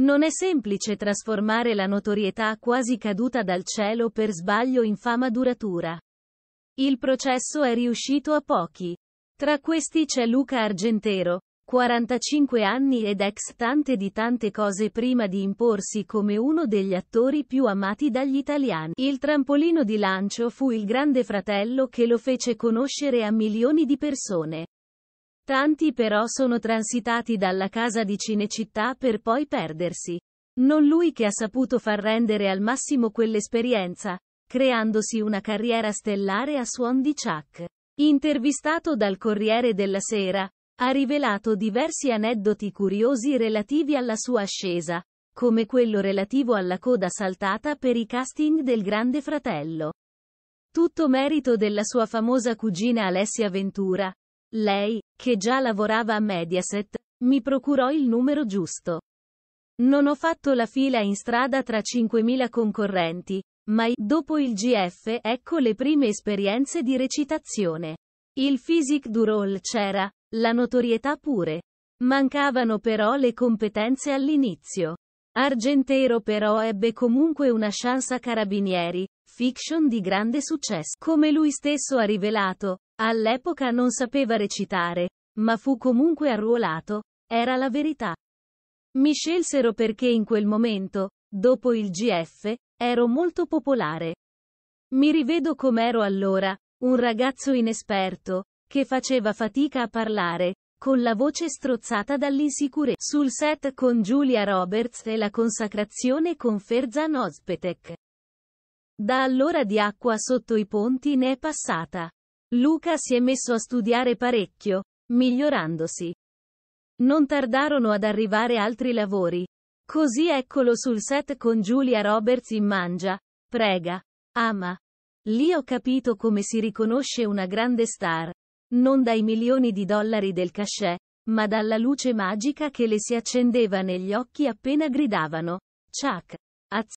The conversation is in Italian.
Non è semplice trasformare la notorietà quasi caduta dal cielo per sbaglio in fama duratura. Il processo è riuscito a pochi. Tra questi c'è Luca Argentero, 45 anni ed ex tante di tante cose prima di imporsi come uno degli attori più amati dagli italiani. Il trampolino di lancio fu il grande fratello che lo fece conoscere a milioni di persone. Tanti però sono transitati dalla casa di Cinecittà per poi perdersi. Non lui che ha saputo far rendere al massimo quell'esperienza, creandosi una carriera stellare a suon di Chuck. Intervistato dal Corriere della Sera, ha rivelato diversi aneddoti curiosi relativi alla sua ascesa, come quello relativo alla coda saltata per i casting del Grande Fratello. Tutto merito della sua famosa cugina Alessia Ventura, lei, che già lavorava a Mediaset, mi procurò il numero giusto. Non ho fatto la fila in strada tra 5.000 concorrenti, ma dopo il GF ecco le prime esperienze di recitazione. Il physique du role c'era, la notorietà pure. Mancavano però le competenze all'inizio. Argentero però ebbe comunque una chance a Carabinieri, fiction di grande successo. Come lui stesso ha rivelato, All'epoca non sapeva recitare, ma fu comunque arruolato, era la verità. Mi scelsero perché in quel momento, dopo il GF, ero molto popolare. Mi rivedo com'ero allora, un ragazzo inesperto, che faceva fatica a parlare, con la voce strozzata dall'insicurezza. Sul set con Julia Roberts e la consacrazione con Ferzan Ospetek. Da allora di acqua sotto i ponti ne è passata. Luca si è messo a studiare parecchio, migliorandosi. Non tardarono ad arrivare altri lavori. Così eccolo sul set con Julia Roberts in Mangia, Prega, Ama. Lì ho capito come si riconosce una grande star. Non dai milioni di dollari del cachet, ma dalla luce magica che le si accendeva negli occhi appena gridavano. Chuck. Az